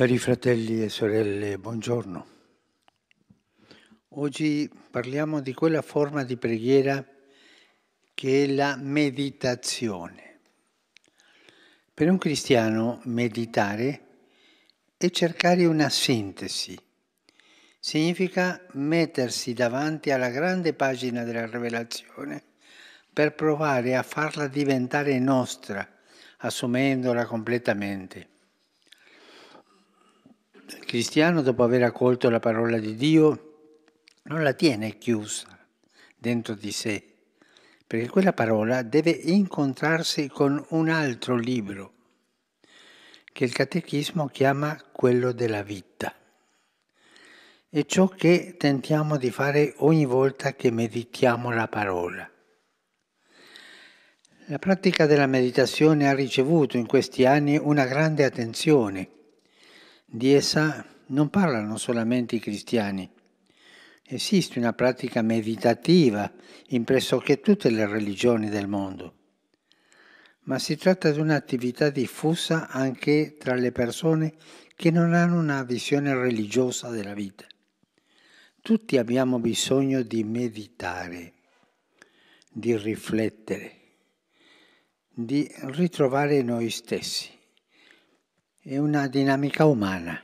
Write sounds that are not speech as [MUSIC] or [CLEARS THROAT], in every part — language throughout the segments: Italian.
Cari fratelli e sorelle, buongiorno. Oggi parliamo di quella forma di preghiera che è la meditazione. Per un cristiano meditare è cercare una sintesi. Significa mettersi davanti alla grande pagina della rivelazione per provare a farla diventare nostra, assumendola completamente. Il cristiano, dopo aver accolto la parola di Dio, non la tiene chiusa dentro di sé, perché quella parola deve incontrarsi con un altro libro, che il catechismo chiama quello della vita. È ciò che tentiamo di fare ogni volta che meditiamo la parola. La pratica della meditazione ha ricevuto in questi anni una grande attenzione di essa non parlano solamente i cristiani. Esiste una pratica meditativa in pressoché tutte le religioni del mondo, ma si tratta di un'attività diffusa anche tra le persone che non hanno una visione religiosa della vita. Tutti abbiamo bisogno di meditare, di riflettere, di ritrovare noi stessi è una dinamica umana.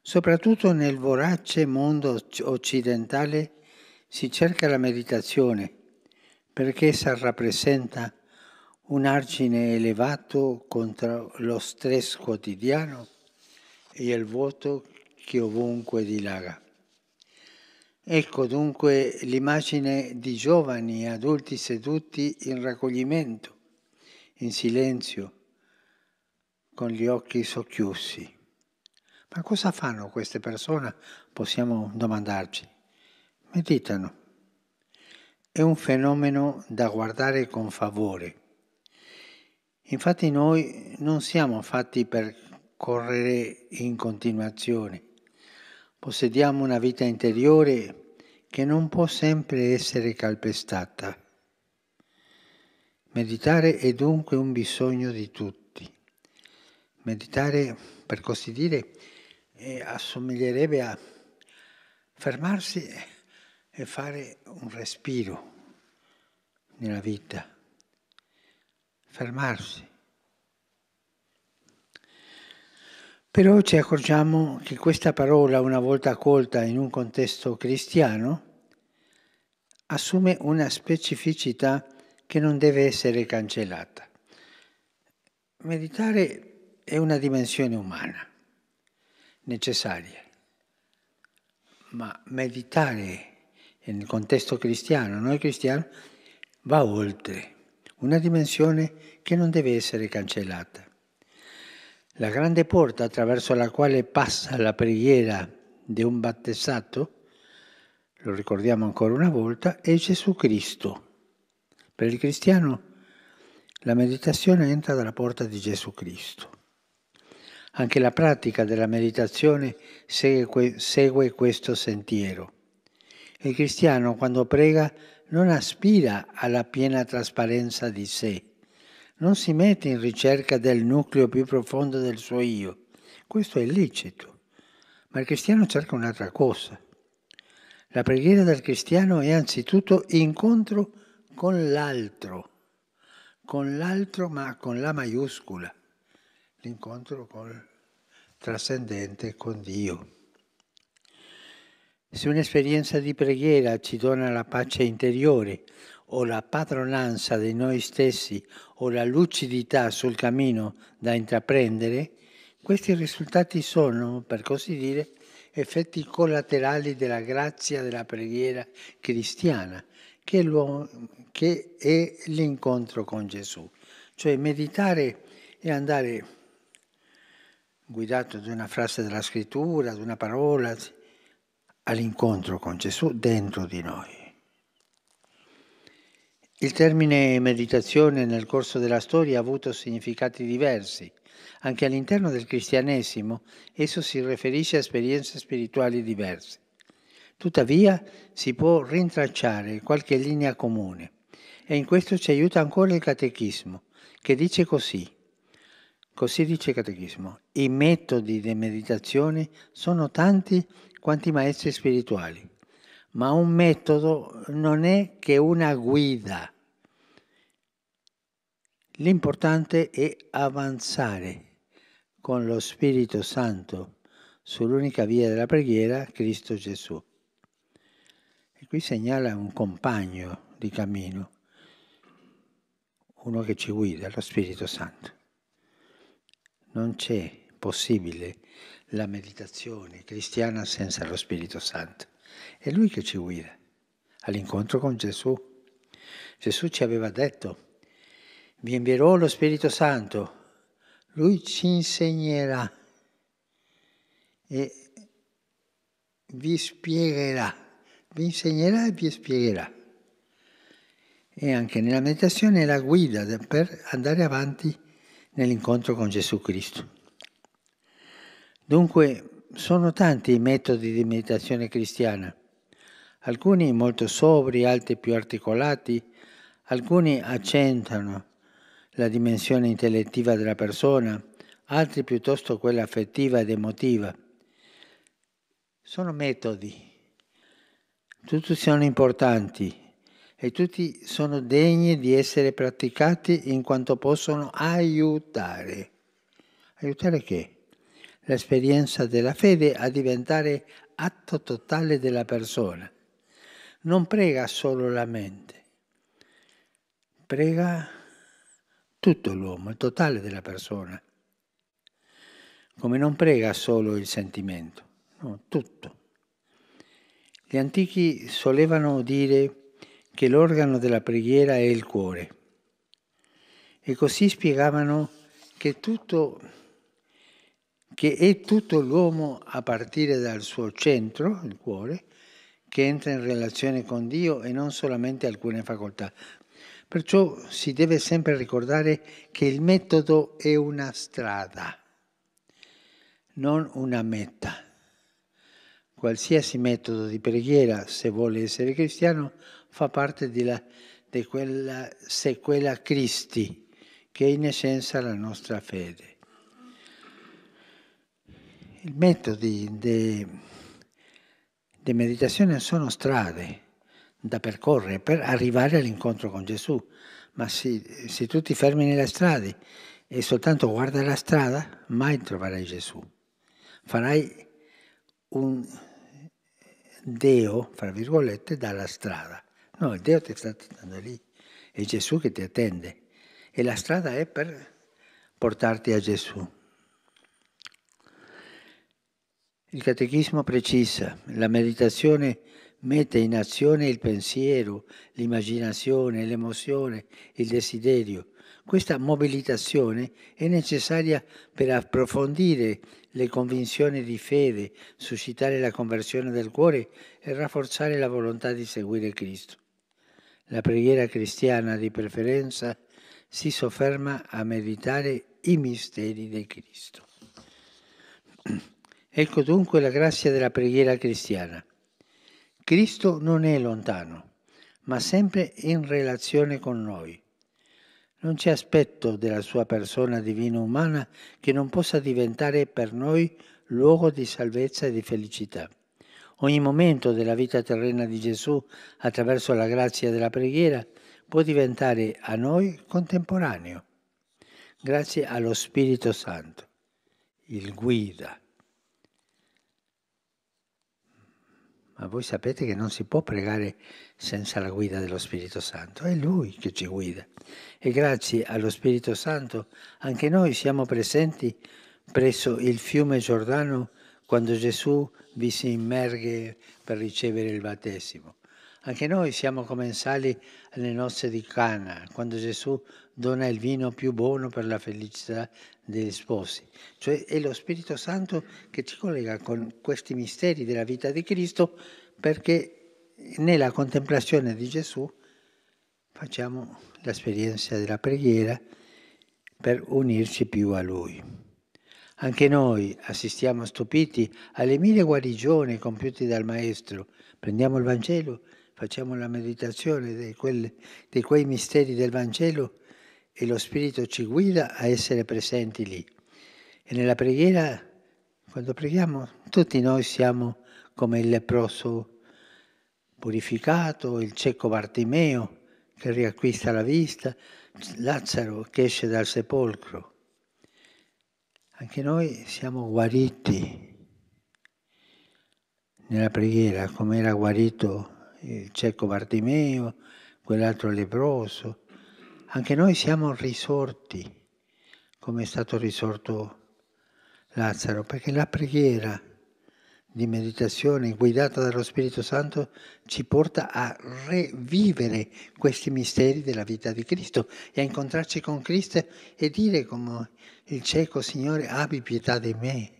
Soprattutto nel vorace mondo occidentale si cerca la meditazione perché essa rappresenta un argine elevato contro lo stress quotidiano e il vuoto che ovunque dilaga. Ecco dunque l'immagine di giovani e adulti seduti in raccoglimento, in silenzio, con gli occhi socchiusi. Ma cosa fanno queste persone? Possiamo domandarci. Meditano. È un fenomeno da guardare con favore. Infatti noi non siamo fatti per correre in continuazione. Possediamo una vita interiore che non può sempre essere calpestata. Meditare è dunque un bisogno di tutti. Meditare, per così dire, eh, assomiglierebbe a fermarsi e fare un respiro nella vita, fermarsi. Però ci accorgiamo che questa parola, una volta accolta in un contesto cristiano, assume una specificità che non deve essere cancellata. Meditare è una dimensione umana, necessaria, ma meditare nel contesto cristiano, noi cristiani, va oltre, una dimensione che non deve essere cancellata. La grande porta attraverso la quale passa la preghiera di un battesato, lo ricordiamo ancora una volta, è Gesù Cristo. Per il cristiano la meditazione entra dalla porta di Gesù Cristo. Anche la pratica della meditazione segue, segue questo sentiero. Il cristiano quando prega non aspira alla piena trasparenza di sé, non si mette in ricerca del nucleo più profondo del suo io. Questo è illecito, ma il cristiano cerca un'altra cosa. La preghiera del cristiano è anzitutto incontro con l'altro, con l'altro ma con la maiuscola l'incontro il trascendente, con Dio. Se un'esperienza di preghiera ci dona la pace interiore o la padronanza di noi stessi o la lucidità sul cammino da intraprendere, questi risultati sono, per così dire, effetti collaterali della grazia della preghiera cristiana, che, che è l'incontro con Gesù. Cioè meditare e andare guidato da una frase della scrittura, da una parola, all'incontro con Gesù dentro di noi. Il termine meditazione nel corso della storia ha avuto significati diversi. Anche all'interno del cristianesimo esso si riferisce a esperienze spirituali diverse. Tuttavia si può rintracciare qualche linea comune e in questo ci aiuta ancora il catechismo, che dice così Così dice il Catechismo. I metodi di meditazione sono tanti quanti i maestri spirituali, ma un metodo non è che una guida. L'importante è avanzare con lo Spirito Santo sull'unica via della preghiera, Cristo Gesù. E qui segnala un compagno di cammino, uno che ci guida, lo Spirito Santo non c'è possibile la meditazione cristiana senza lo Spirito Santo. È Lui che ci guida all'incontro con Gesù. Gesù ci aveva detto, vi invierò lo Spirito Santo, Lui ci insegnerà e vi spiegherà, vi insegnerà e vi spiegherà. E anche nella meditazione è la guida per andare avanti nell'incontro con Gesù Cristo. Dunque sono tanti i metodi di meditazione cristiana, alcuni molto sobri, altri più articolati, alcuni accentuano la dimensione intellettiva della persona, altri piuttosto quella affettiva ed emotiva. Sono metodi, tutti sono importanti e tutti sono degni di essere praticati in quanto possono aiutare. Aiutare che? L'esperienza della fede a diventare atto totale della persona. Non prega solo la mente, prega tutto l'uomo, il totale della persona. Come non prega solo il sentimento, no, tutto. Gli antichi solevano dire che l'organo della preghiera è il cuore. E così spiegavano che, tutto, che è tutto l'uomo a partire dal suo centro, il cuore, che entra in relazione con Dio e non solamente alcune facoltà. Perciò si deve sempre ricordare che il metodo è una strada, non una meta. Qualsiasi metodo di preghiera, se vuole essere cristiano, fa parte di, la, di quella sequela Cristi, che è in essenza la nostra fede. I metodi di meditazione sono strade da percorrere per arrivare all'incontro con Gesù, ma se, se tu ti fermi nella strada e soltanto guardi la strada, mai troverai Gesù. Farai un Deo, fra virgolette, dalla strada. No, è Dio ti sta aspettando lì, è Gesù che ti attende e la strada è per portarti a Gesù. Il catechismo precisa, la meditazione mette in azione il pensiero, l'immaginazione, l'emozione, il desiderio. Questa mobilitazione è necessaria per approfondire le convinzioni di fede, suscitare la conversione del cuore e rafforzare la volontà di seguire Cristo. La preghiera cristiana di preferenza si sofferma a meditare i misteri di Cristo. [CLEARS THROAT] Ecco dunque la grazia della preghiera cristiana. Cristo non è lontano, ma sempre in relazione con noi. Non c'è aspetto della sua persona divina umana che non possa diventare per noi luogo di salvezza e di felicità. Ogni momento della vita terrena di Gesù, attraverso la grazia della preghiera, può diventare a noi contemporaneo, grazie allo Spirito Santo, il guida. Ma voi sapete che non si può pregare senza la guida dello Spirito Santo, è Lui che ci guida. E grazie allo Spirito Santo anche noi siamo presenti presso il fiume Giordano quando Gesù vi si immerge per ricevere il battesimo. Anche noi siamo commensali alle nozze di Cana, quando Gesù dona il vino più buono per la felicità degli sposi. Cioè è lo Spirito Santo che ci collega con questi misteri della vita di Cristo perché nella contemplazione di Gesù facciamo l'esperienza della preghiera per unirci più a Lui. Anche noi assistiamo stupiti alle mille guarigioni compiute dal Maestro. Prendiamo il Vangelo, facciamo la meditazione di, quelle, di quei misteri del Vangelo e lo Spirito ci guida a essere presenti lì. E nella preghiera, quando preghiamo, tutti noi siamo come il leproso purificato, il cieco Bartimeo che riacquista la vista, Lazzaro che esce dal sepolcro. Anche noi siamo guariti nella preghiera, come era guarito il cieco Bartimeo, quell'altro leproso. Anche noi siamo risorti, come è stato risorto Lazzaro, perché la preghiera di meditazione guidata dallo Spirito Santo ci porta a revivere questi misteri della vita di Cristo e a incontrarci con Cristo e dire come il cieco Signore abbi pietà di me,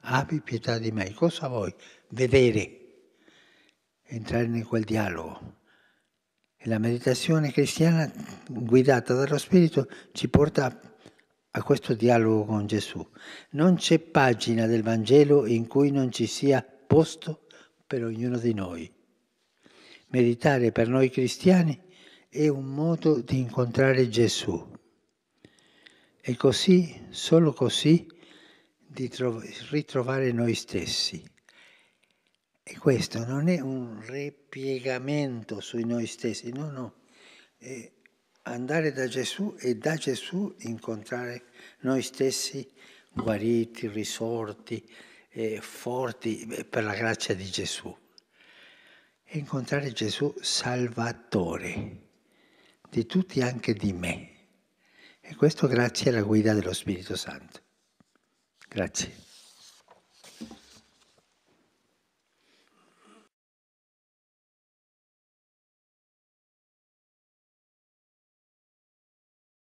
abbi pietà di me. Cosa vuoi? Vedere, entrare in quel dialogo. E la meditazione cristiana guidata dallo Spirito ci porta a a questo dialogo con Gesù. Non c'è pagina del Vangelo in cui non ci sia posto per ognuno di noi. Meditare per noi cristiani è un modo di incontrare Gesù e così, solo così, di ritrovare noi stessi. E questo non è un ripiegamento su noi stessi, no, no, è andare da Gesù e da Gesù incontrare noi stessi guariti, risorti, eh, forti per la grazia di Gesù. E incontrare Gesù Salvatore di tutti, e anche di me. E questo grazie alla guida dello Spirito Santo. Grazie.